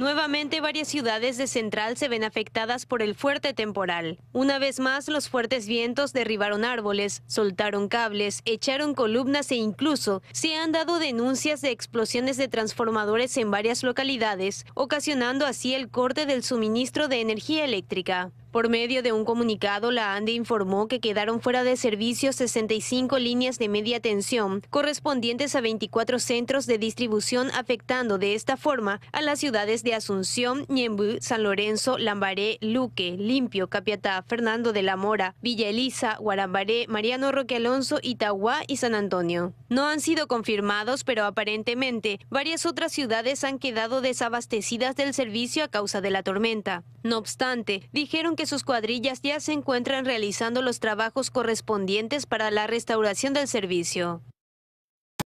Nuevamente varias ciudades de Central se ven afectadas por el fuerte temporal. Una vez más, los fuertes vientos derribaron árboles, soltaron cables, echaron columnas e incluso se han dado denuncias de explosiones de transformadores en varias localidades, ocasionando así el corte del suministro de energía eléctrica. Por medio de un comunicado, la ANDE informó que quedaron fuera de servicio 65 líneas de media tensión, correspondientes a 24 centros de distribución, afectando de esta forma a las ciudades de Asunción, Ñembu, San Lorenzo, Lambaré, Luque, Limpio, Capiatá, Fernando de la Mora, Villa Elisa, Guarambaré, Mariano Roque Alonso, Itagua y San Antonio. No han sido confirmados, pero aparentemente varias otras ciudades han quedado desabastecidas del servicio a causa de la tormenta. No obstante, dijeron que sus cuadrillas ya se encuentran realizando los trabajos correspondientes para la restauración del servicio.